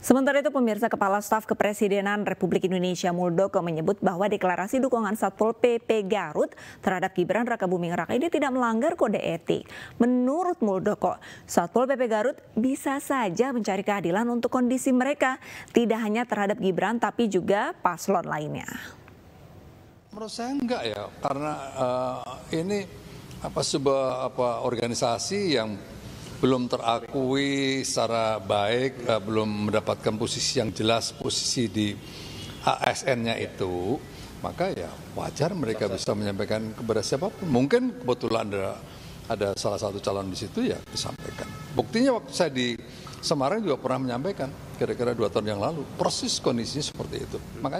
Sementara itu pemirsa Kepala Staf Kepresidenan Republik Indonesia Muldoko menyebut bahwa deklarasi dukungan Satpol PP Garut terhadap Gibran Raka Buming Raka ini tidak melanggar kode etik. Menurut Muldoko, Satpol PP Garut bisa saja mencari keadilan untuk kondisi mereka, tidak hanya terhadap Gibran tapi juga paslon lainnya. Menurut saya enggak ya, karena uh, ini apa sebuah apa organisasi yang belum terakui secara baik, eh, belum mendapatkan posisi yang jelas posisi di ASN-nya itu, maka ya wajar mereka bisa menyampaikan kepada siapapun. Mungkin kebetulan ada ada salah satu calon di situ ya disampaikan. Buktinya waktu saya di Semarang juga pernah menyampaikan kira-kira dua tahun yang lalu persis kondisinya seperti itu. Makanya